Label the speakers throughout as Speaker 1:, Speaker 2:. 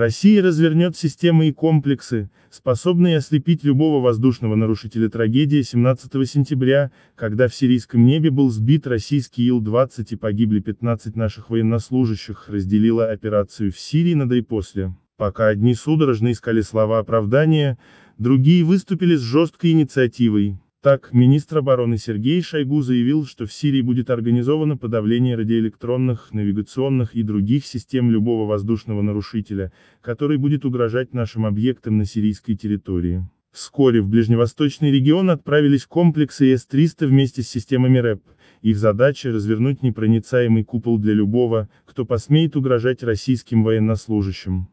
Speaker 1: Россия развернет системы и комплексы, способные ослепить любого воздушного нарушителя трагедии 17 сентября, когда в сирийском небе был сбит российский Ил-20 и погибли 15 наших военнослужащих, разделила операцию в Сирии на да и после. Пока одни судорожно искали слова оправдания, другие выступили с жесткой инициативой. Так, министр обороны Сергей Шойгу заявил, что в Сирии будет организовано подавление радиоэлектронных, навигационных и других систем любого воздушного нарушителя, который будет угрожать нашим объектам на сирийской территории. Вскоре в ближневосточный регион отправились комплексы С-300 вместе с системами РЭП. Их задача – развернуть непроницаемый купол для любого, кто посмеет угрожать российским военнослужащим.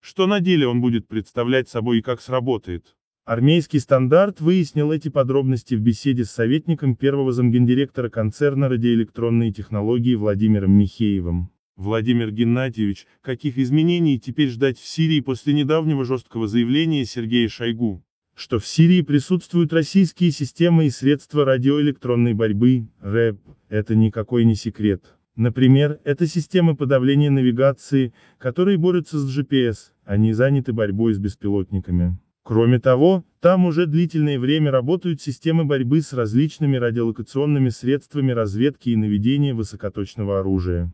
Speaker 1: Что на деле он будет представлять собой и как сработает? Армейский стандарт выяснил эти подробности в беседе с советником первого замгендиректора концерна радиоэлектронные технологии Владимиром Михеевым. Владимир Геннадьевич, каких изменений теперь ждать в Сирии после недавнего жесткого заявления Сергея Шойгу? Что в Сирии присутствуют российские системы и средства радиоэлектронной борьбы, РЭП, это никакой не секрет. Например, это системы подавления навигации, которые борются с GPS, они заняты борьбой с беспилотниками. Кроме того, там уже длительное время работают системы борьбы с различными радиолокационными средствами разведки и наведения высокоточного оружия.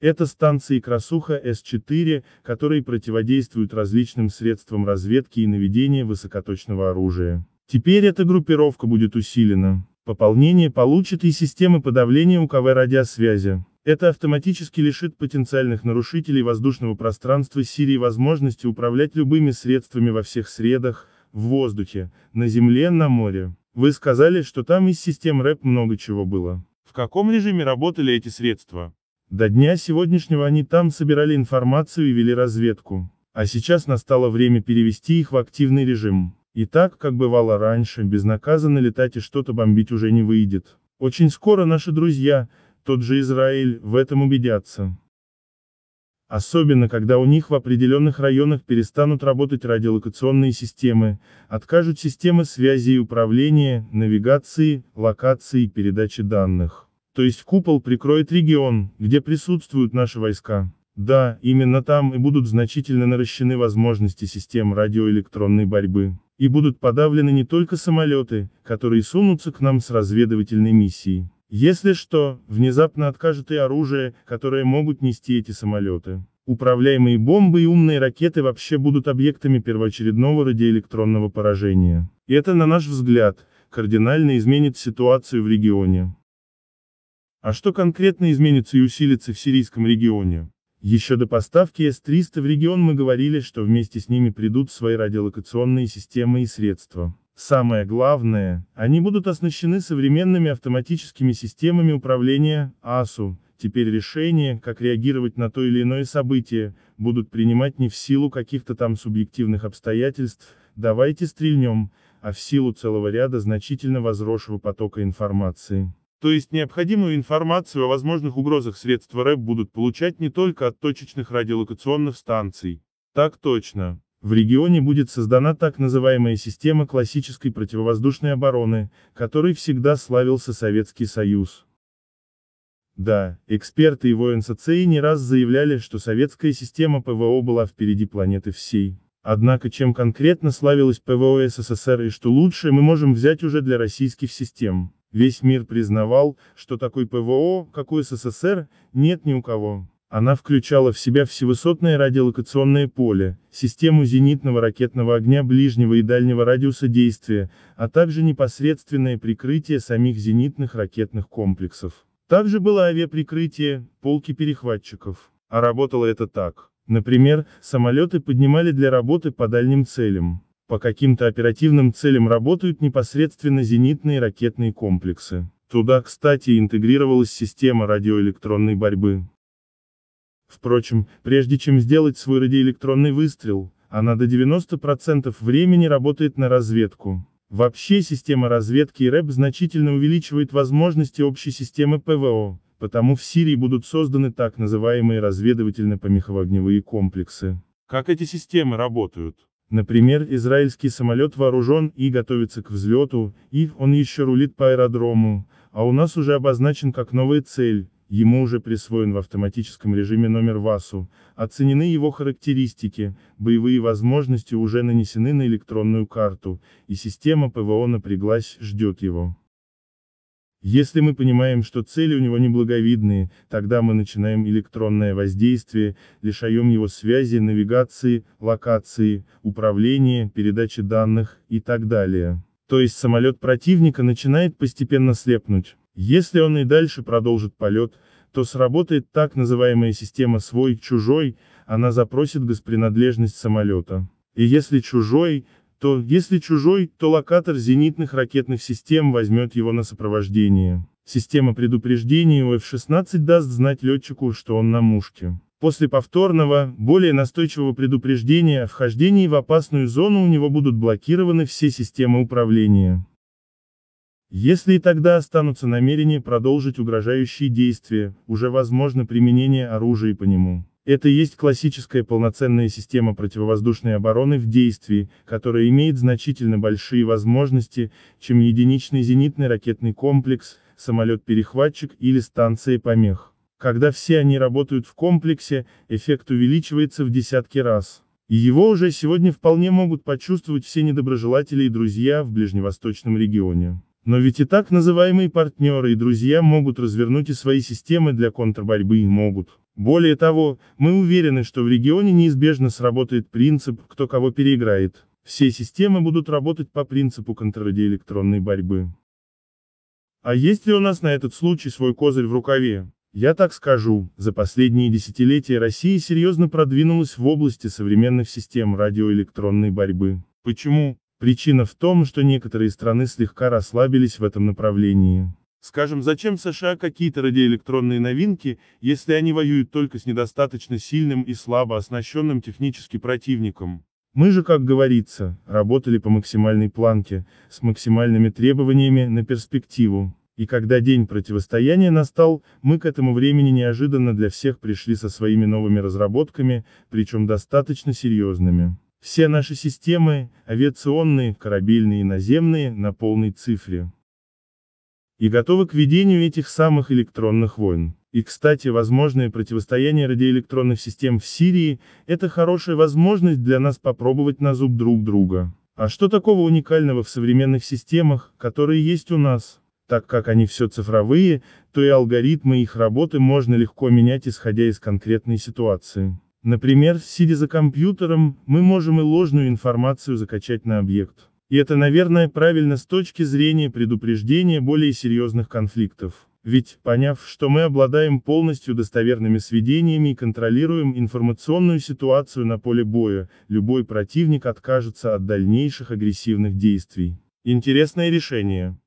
Speaker 1: Это станции Красуха С-4, которые противодействуют различным средствам разведки и наведения высокоточного оружия. Теперь эта группировка будет усилена. Пополнение получит и системы подавления УКВ радиосвязи. Это автоматически лишит потенциальных нарушителей воздушного пространства Сирии возможности управлять любыми средствами во всех средах, в воздухе, на земле, на море. Вы сказали, что там из систем РЭП много чего было. В каком режиме работали эти средства? До дня сегодняшнего они там собирали информацию и вели разведку. А сейчас настало время перевести их в активный режим. И так, как бывало раньше, безнаказанно летать и что-то бомбить уже не выйдет. Очень скоро наши друзья, тот же Израиль, в этом убедятся. Особенно, когда у них в определенных районах перестанут работать радиолокационные системы, откажут системы связи и управления, навигации, локации и передачи данных. То есть купол прикроет регион, где присутствуют наши войска. Да, именно там и будут значительно наращены возможности систем радиоэлектронной борьбы. И будут подавлены не только самолеты, которые сунутся к нам с разведывательной миссией. Если что, внезапно откажет и оружие, которое могут нести эти самолеты. Управляемые бомбы и умные ракеты вообще будут объектами первоочередного радиоэлектронного поражения. И это, на наш взгляд, кардинально изменит ситуацию в регионе. А что конкретно изменится и усилится в сирийском регионе? Еще до поставки С-300 в регион мы говорили, что вместе с ними придут свои радиолокационные системы и средства. Самое главное, они будут оснащены современными автоматическими системами управления, АСУ, Теперь решения, как реагировать на то или иное событие, будут принимать не в силу каких-то там субъективных обстоятельств, давайте стрельнем, а в силу целого ряда значительно возросшего потока информации. То есть необходимую информацию о возможных угрозах средства РЭП будут получать не только от точечных радиолокационных станций. Так точно. В регионе будет создана так называемая система классической противовоздушной обороны, которой всегда славился Советский Союз. Да, эксперты и военсоцеи не раз заявляли, что советская система ПВО была впереди планеты всей. Однако чем конкретно славилась ПВО СССР и что лучше мы можем взять уже для российских систем. Весь мир признавал, что такой ПВО, как у СССР, нет ни у кого. Она включала в себя всевысотное радиолокационное поле, систему зенитного ракетного огня ближнего и дальнего радиуса действия, а также непосредственное прикрытие самих зенитных ракетных комплексов. Также было авиаприкрытие, полки перехватчиков. А работало это так. Например, самолеты поднимали для работы по дальним целям. По каким-то оперативным целям работают непосредственно зенитные ракетные комплексы. Туда, кстати, интегрировалась система радиоэлектронной борьбы. Впрочем, прежде чем сделать свой радиоэлектронный выстрел, она до 90% времени работает на разведку. Вообще система разведки и РЭП значительно увеличивает возможности общей системы ПВО, потому в Сирии будут созданы так называемые разведывательно-помеховогневые комплексы. Как эти системы работают? Например, израильский самолет вооружен и готовится к взлету, и он еще рулит по аэродрому, а у нас уже обозначен как новая цель, Ему уже присвоен в автоматическом режиме номер ВАСУ, оценены его характеристики, боевые возможности уже нанесены на электронную карту, и система ПВО напряглась, ждет его. Если мы понимаем, что цели у него неблаговидные, тогда мы начинаем электронное воздействие, лишаем его связи, навигации, локации, управления, передачи данных и так далее. То есть самолет противника начинает постепенно слепнуть. Если он и дальше продолжит полет, то сработает так называемая система «свой-чужой», она запросит госпринадлежность самолета. И если чужой, то, если чужой, то локатор зенитных ракетных систем возьмет его на сопровождение. Система предупреждения у F-16 даст знать летчику, что он на мушке. После повторного, более настойчивого предупреждения о вхождении в опасную зону у него будут блокированы все системы управления. Если и тогда останутся намерения продолжить угрожающие действия, уже возможно применение оружия по нему. Это есть классическая полноценная система противовоздушной обороны в действии, которая имеет значительно большие возможности, чем единичный зенитный ракетный комплекс, самолет-перехватчик или станция помех. Когда все они работают в комплексе, эффект увеличивается в десятки раз. И его уже сегодня вполне могут почувствовать все недоброжелатели и друзья в ближневосточном регионе. Но ведь и так называемые партнеры и друзья могут развернуть и свои системы для контрборьбы, и могут. Более того, мы уверены, что в регионе неизбежно сработает принцип «кто кого переиграет». Все системы будут работать по принципу контррадиоэлектронной борьбы. А есть ли у нас на этот случай свой козырь в рукаве? Я так скажу, за последние десятилетия Россия серьезно продвинулась в области современных систем радиоэлектронной борьбы. Почему? Причина в том, что некоторые страны слегка расслабились в этом направлении. Скажем, зачем США какие-то радиоэлектронные новинки, если они воюют только с недостаточно сильным и слабо оснащенным технически противником? Мы же, как говорится, работали по максимальной планке, с максимальными требованиями на перспективу. И когда день противостояния настал, мы к этому времени неожиданно для всех пришли со своими новыми разработками, причем достаточно серьезными. Все наши системы, авиационные, корабельные и наземные, на полной цифре. И готовы к ведению этих самых электронных войн. И, кстати, возможное противостояние радиоэлектронных систем в Сирии – это хорошая возможность для нас попробовать на зуб друг друга. А что такого уникального в современных системах, которые есть у нас? Так как они все цифровые, то и алгоритмы их работы можно легко менять исходя из конкретной ситуации. Например, сидя за компьютером, мы можем и ложную информацию закачать на объект. И это, наверное, правильно с точки зрения предупреждения более серьезных конфликтов. Ведь, поняв, что мы обладаем полностью достоверными сведениями и контролируем информационную ситуацию на поле боя, любой противник откажется от дальнейших агрессивных действий. Интересное решение.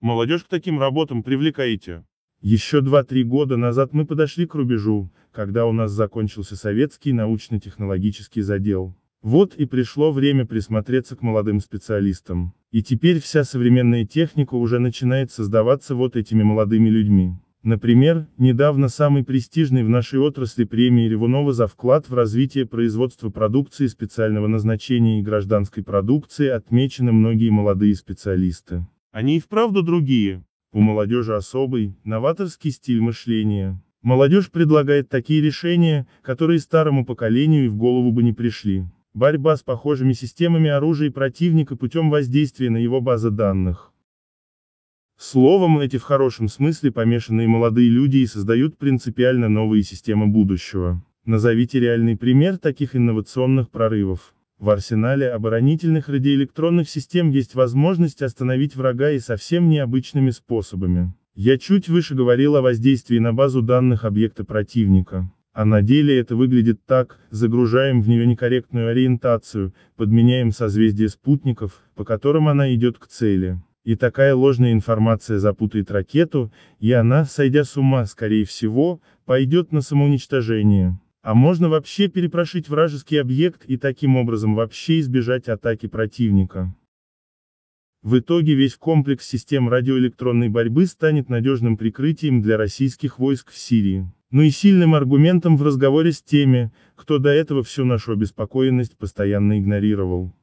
Speaker 1: Молодежь к таким работам привлекаете. Еще 2-3 года назад мы подошли к рубежу, когда у нас закончился советский научно-технологический задел. Вот и пришло время присмотреться к молодым специалистам. И теперь вся современная техника уже начинает создаваться вот этими молодыми людьми. Например, недавно самый престижный в нашей отрасли премии Ревунова за вклад в развитие производства продукции специального назначения и гражданской продукции отмечены многие молодые специалисты. Они и вправду другие. У молодежи особый, новаторский стиль мышления. Молодежь предлагает такие решения, которые старому поколению и в голову бы не пришли. Борьба с похожими системами оружия противника путем воздействия на его базы данных. Словом, эти в хорошем смысле помешанные молодые люди и создают принципиально новые системы будущего. Назовите реальный пример таких инновационных прорывов. В арсенале оборонительных радиоэлектронных систем есть возможность остановить врага и совсем необычными способами. Я чуть выше говорил о воздействии на базу данных объекта противника. А на деле это выглядит так, загружаем в нее некорректную ориентацию, подменяем созвездие спутников, по которым она идет к цели. И такая ложная информация запутает ракету, и она, сойдя с ума, скорее всего, пойдет на самоуничтожение. А можно вообще перепрошить вражеский объект и таким образом вообще избежать атаки противника. В итоге весь комплекс систем радиоэлектронной борьбы станет надежным прикрытием для российских войск в Сирии, но ну и сильным аргументом в разговоре с теми, кто до этого всю нашу обеспокоенность постоянно игнорировал.